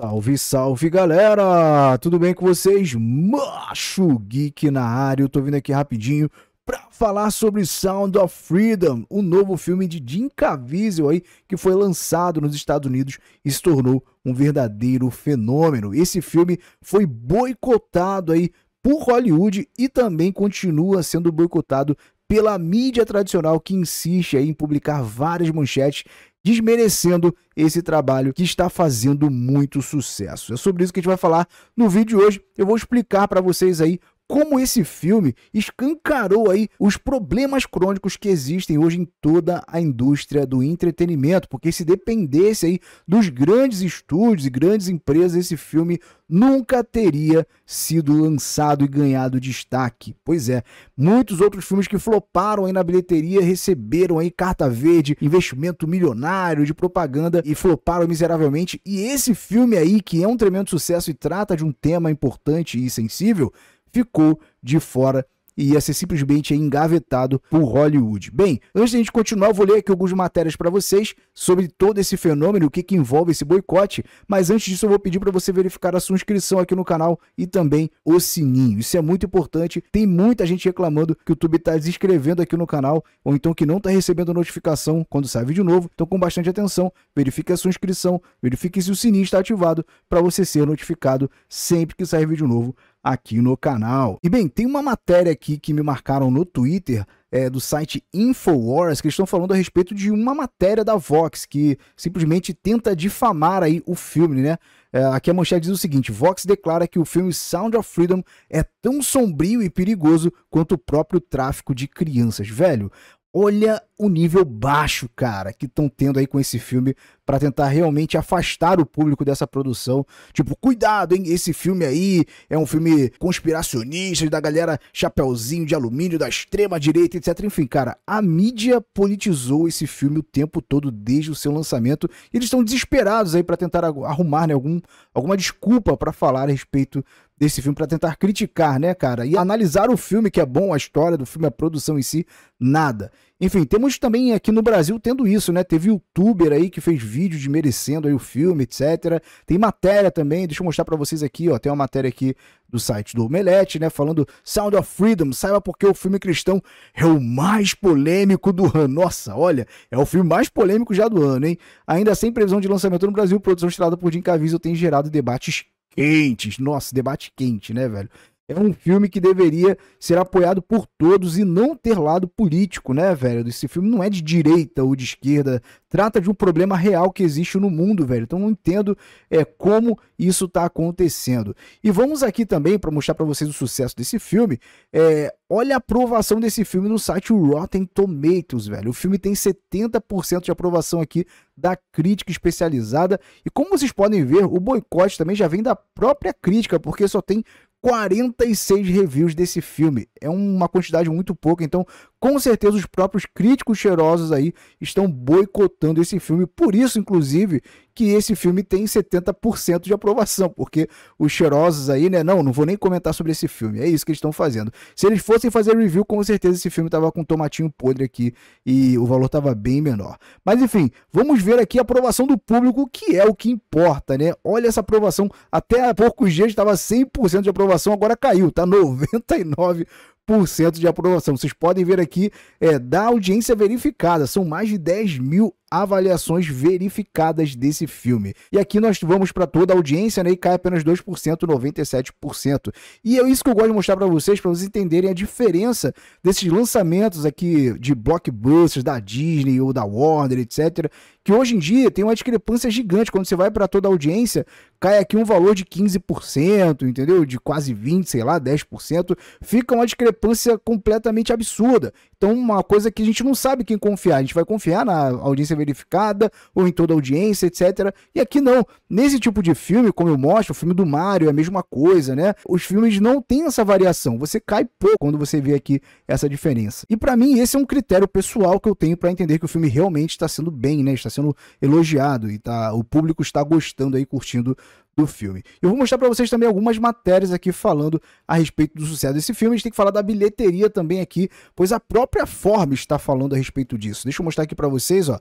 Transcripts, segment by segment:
Salve, salve galera! Tudo bem com vocês? Macho Geek na área. Eu tô vindo aqui rapidinho para falar sobre Sound of Freedom, o novo filme de Jim Caviezel aí que foi lançado nos Estados Unidos e se tornou um verdadeiro fenômeno. Esse filme foi boicotado aí por Hollywood e também continua sendo boicotado pela mídia tradicional que insiste em publicar várias manchetes desmerecendo esse trabalho que está fazendo muito sucesso. É sobre isso que a gente vai falar no vídeo de hoje. Eu vou explicar para vocês aí como esse filme escancarou aí os problemas crônicos que existem hoje em toda a indústria do entretenimento, porque se dependesse aí dos grandes estúdios e grandes empresas, esse filme nunca teria sido lançado e ganhado destaque. Pois é, muitos outros filmes que floparam aí na bilheteria receberam aí carta verde, investimento milionário de propaganda e floparam miseravelmente. E esse filme aí, que é um tremendo sucesso e trata de um tema importante e sensível, ficou de fora e ia ser simplesmente engavetado por Hollywood. Bem, antes de a gente continuar, eu vou ler aqui algumas matérias para vocês sobre todo esse fenômeno, o que, que envolve esse boicote, mas antes disso eu vou pedir para você verificar a sua inscrição aqui no canal e também o sininho. Isso é muito importante, tem muita gente reclamando que o YouTube está desinscrevendo aqui no canal, ou então que não está recebendo notificação quando sai vídeo novo, então com bastante atenção, verifique a sua inscrição, verifique se o sininho está ativado para você ser notificado sempre que sair vídeo novo aqui no canal. E bem, tem uma matéria aqui que me marcaram no Twitter é, do site Infowars, que estão falando a respeito de uma matéria da Vox, que simplesmente tenta difamar aí o filme, né? É, aqui a manchete diz o seguinte, Vox declara que o filme Sound of Freedom é tão sombrio e perigoso quanto o próprio tráfico de crianças. Velho, olha o nível baixo, cara, que estão tendo aí com esse filme para tentar realmente afastar o público dessa produção. Tipo, cuidado, hein? Esse filme aí é um filme conspiracionista da galera chapeuzinho de alumínio da extrema direita, etc. Enfim, cara, a mídia politizou esse filme o tempo todo desde o seu lançamento e eles estão desesperados aí para tentar arrumar né, algum, alguma desculpa para falar a respeito desse filme para tentar criticar, né, cara? E analisar o filme que é bom, a história do filme, a produção em si, nada. Enfim, temos também aqui no Brasil tendo isso, né? Teve youtuber aí que fez vídeo de merecendo aí o filme, etc. Tem matéria também, deixa eu mostrar para vocês aqui, ó. Tem uma matéria aqui do site do Omelete, né? Falando Sound of Freedom, saiba porque o filme cristão é o mais polêmico do ano. Nossa, olha, é o filme mais polêmico já do ano, hein? Ainda sem previsão de lançamento no Brasil, produção estrelada por Jim Caviezel tem gerado debates quentes. Nossa, debate quente, né, velho? É um filme que deveria ser apoiado por todos e não ter lado político, né, velho? Esse filme não é de direita ou de esquerda. Trata de um problema real que existe no mundo, velho. Então não entendo é, como isso está acontecendo. E vamos aqui também, para mostrar para vocês o sucesso desse filme, é, olha a aprovação desse filme no site Rotten Tomatoes, velho. O filme tem 70% de aprovação aqui da crítica especializada. E como vocês podem ver, o boicote também já vem da própria crítica, porque só tem 46 reviews desse filme. É uma quantidade muito pouca, então com certeza os próprios críticos cheirosos aí estão boicotando esse filme. Por isso, inclusive, que esse filme tem 70% de aprovação, porque os cheirosos aí, né? Não, não vou nem comentar sobre esse filme. É isso que eles estão fazendo. Se eles fossem fazer review, com certeza esse filme tava com tomatinho podre aqui e o valor tava bem menor. Mas enfim, vamos ver aqui a aprovação do público, que é o que importa, né? Olha essa aprovação. Até há poucos dias estava 100% de aprovação, agora caiu, tá 99 de aprovação. Vocês podem ver aqui é, da audiência verificada. São mais de 10 mil avaliações verificadas desse filme. E aqui nós vamos para toda a audiência, né? E cai apenas 2%, 97%. E é isso que eu gosto de mostrar para vocês, para vocês entenderem a diferença desses lançamentos aqui de blockbusters da Disney ou da Warner, etc. Que hoje em dia tem uma discrepância gigante. Quando você vai para toda a audiência, cai aqui um valor de 15%, entendeu? De quase 20%, sei lá, 10%. Fica uma discrepância completamente absurda. Então, uma coisa que a gente não sabe quem confiar. A gente vai confiar na audiência verificada ou em toda audiência, etc. E aqui não. Nesse tipo de filme, como eu mostro, o filme do Mario é a mesma coisa, né? Os filmes não têm essa variação. Você cai pouco quando você vê aqui essa diferença. E para mim, esse é um critério pessoal que eu tenho para entender que o filme realmente está sendo bem, né? Está sendo elogiado e tá, o público está gostando aí, curtindo do filme. Eu vou mostrar para vocês também algumas matérias aqui falando a respeito do sucesso desse filme. A gente tem que falar da bilheteria também aqui, pois a própria Forbes está falando a respeito disso. Deixa eu mostrar aqui para vocês, ó.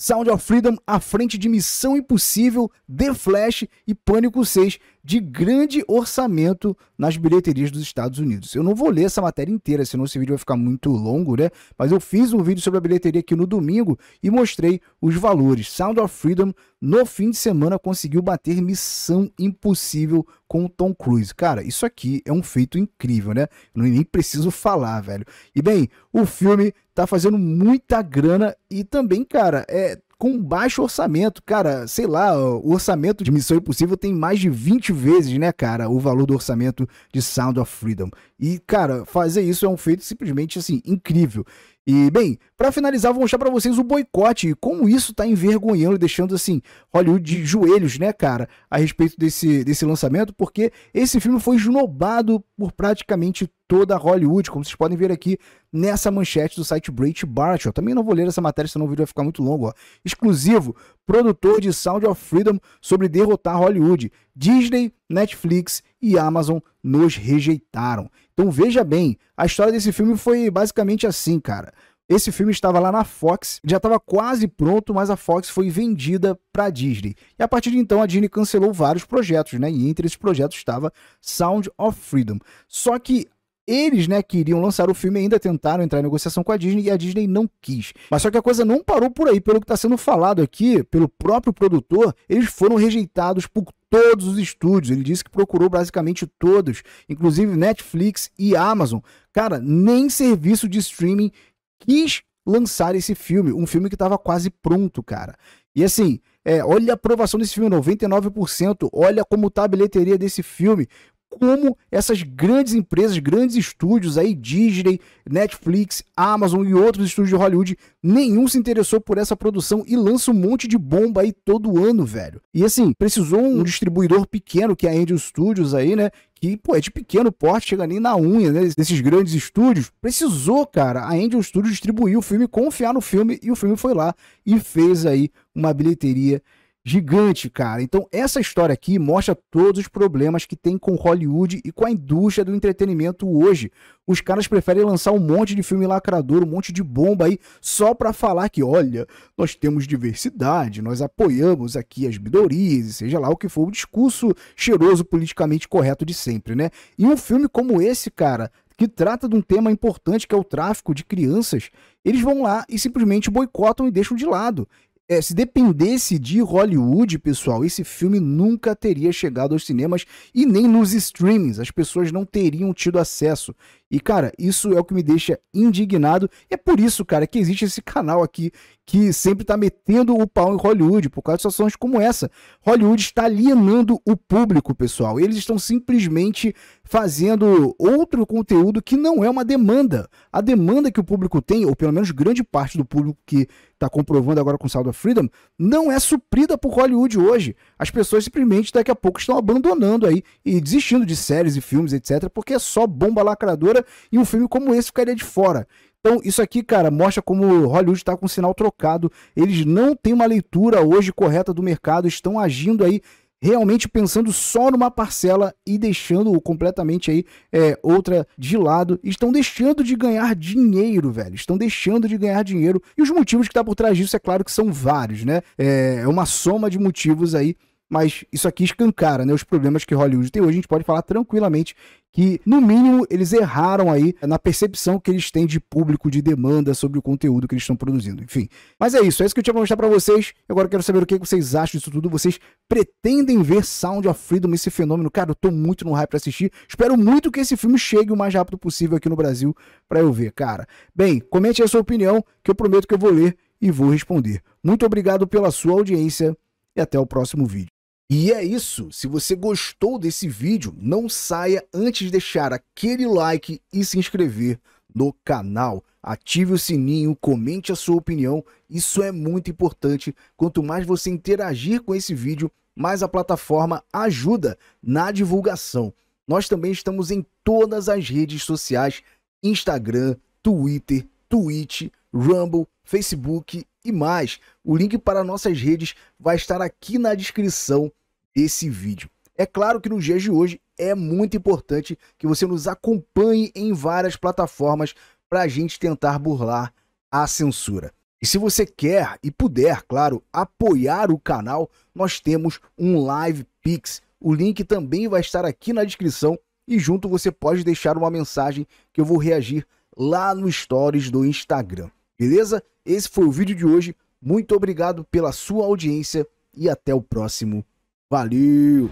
Sound of Freedom à frente de Missão Impossível, The Flash e Pânico 6 de grande orçamento nas bilheterias dos Estados Unidos. Eu não vou ler essa matéria inteira, senão esse vídeo vai ficar muito longo, né? Mas eu fiz um vídeo sobre a bilheteria aqui no domingo e mostrei os valores. Sound of Freedom no fim de semana conseguiu bater Missão Impossível com o Tom Cruise. Cara, isso aqui é um feito incrível, né? Eu nem preciso falar, velho. E bem, o filme tá fazendo muita grana e também, cara, é com baixo orçamento. Cara, sei lá, o orçamento de Missão Impossível tem mais de 20 vezes, né, cara, o valor do orçamento de Sound of Freedom. E, cara, fazer isso é um feito simplesmente, assim, incrível. E, bem, para finalizar, vou mostrar para vocês o boicote e como isso tá envergonhando, deixando, assim, Hollywood de joelhos, né, cara, a respeito desse, desse lançamento, porque esse filme foi esnobado por praticamente toda Hollywood, como vocês podem ver aqui nessa manchete do site Breitbart. Eu Também não vou ler essa matéria, senão o vídeo vai ficar muito longo. Ó. Exclusivo, produtor de Sound of Freedom sobre derrotar Hollywood. Disney, Netflix e Amazon nos rejeitaram. Então veja bem, a história desse filme foi basicamente assim, cara. Esse filme estava lá na Fox, já estava quase pronto, mas a Fox foi vendida para a Disney. E a partir de então a Disney cancelou vários projetos, né? E entre esses projetos estava Sound of Freedom. Só que eles, né, que lançar o filme ainda tentaram entrar em negociação com a Disney e a Disney não quis. Mas só que a coisa não parou por aí, pelo que está sendo falado aqui, pelo próprio produtor, eles foram rejeitados por todos os estúdios. Ele disse que procurou basicamente todos, inclusive Netflix e Amazon. Cara, nem serviço de streaming quis lançar esse filme, um filme que estava quase pronto, cara. E assim, é, olha a aprovação desse filme, 99%. Olha como tá a bilheteria desse filme como essas grandes empresas, grandes estúdios aí, Disney, Netflix, Amazon e outros estúdios de Hollywood, nenhum se interessou por essa produção e lança um monte de bomba aí todo ano, velho. E assim, precisou um distribuidor pequeno, que é a Angel Studios aí, né? que, pô, é de pequeno porte, chega nem na unha, né? Desses grandes estúdios. Precisou, cara, a Angel Studios distribuir o filme, confiar no filme, e o filme foi lá e fez aí uma bilheteria gigante, cara. Então, essa história aqui mostra todos os problemas que tem com Hollywood e com a indústria do entretenimento hoje. Os caras preferem lançar um monte de filme lacrador, um monte de bomba aí, só para falar que, olha, nós temos diversidade, nós apoiamos aqui as minorias, seja lá o que for o discurso cheiroso politicamente correto de sempre, né? E um filme como esse, cara, que trata de um tema importante que é o tráfico de crianças, eles vão lá e simplesmente boicotam e deixam de lado. É, se dependesse de Hollywood, pessoal, esse filme nunca teria chegado aos cinemas e nem nos streamings. As pessoas não teriam tido acesso. E, cara, isso é o que me deixa indignado. E é por isso, cara, que existe esse canal aqui que sempre tá metendo o pau em Hollywood por causa de situações como essa. Hollywood está alienando o público, pessoal. Eles estão simplesmente fazendo outro conteúdo que não é uma demanda. A demanda que o público tem, ou pelo menos grande parte do público que está comprovando agora com o Sound of Freedom, não é suprida por Hollywood hoje. As pessoas simplesmente daqui a pouco estão abandonando aí e desistindo de séries e filmes, etc, porque é só bomba lacradora e um filme como esse ficaria de fora. Então, isso aqui, cara, mostra como Hollywood está com o sinal trocado. Eles não têm uma leitura hoje correta do mercado, estão agindo aí realmente pensando só numa parcela e deixando completamente aí é, outra de lado. Estão deixando de ganhar dinheiro, velho. Estão deixando de ganhar dinheiro. E os motivos que tá por trás disso, é claro que são vários, né? É, é uma soma de motivos aí mas isso aqui escancara, né? Os problemas que Hollywood tem hoje, a gente pode falar tranquilamente que, no mínimo, eles erraram aí na percepção que eles têm de público, de demanda sobre o conteúdo que eles estão produzindo. Enfim. Mas é isso, é isso que eu tinha pra mostrar pra vocês. Agora quero saber o que vocês acham disso tudo. Vocês pretendem ver Sound of Freedom, esse fenômeno? Cara, eu tô muito no hype pra assistir. Espero muito que esse filme chegue o mais rápido possível aqui no Brasil pra eu ver, cara. Bem, comente aí a sua opinião, que eu prometo que eu vou ler e vou responder. Muito obrigado pela sua audiência e até o próximo vídeo. E é isso. Se você gostou desse vídeo, não saia antes de deixar aquele like e se inscrever no canal. Ative o sininho, comente a sua opinião. Isso é muito importante. Quanto mais você interagir com esse vídeo, mais a plataforma ajuda na divulgação. Nós também estamos em todas as redes sociais: Instagram, Twitter, Twitch, Rumble, Facebook e mais. O link para nossas redes vai estar aqui na descrição desse vídeo. É claro que nos dias de hoje é muito importante que você nos acompanhe em várias plataformas para a gente tentar burlar a censura. E se você quer e puder, claro, apoiar o canal, nós temos um Live Pix. O link também vai estar aqui na descrição e junto você pode deixar uma mensagem que eu vou reagir lá no stories do Instagram. Beleza? Esse foi o vídeo de hoje. Muito obrigado pela sua audiência e até o próximo. Valeu!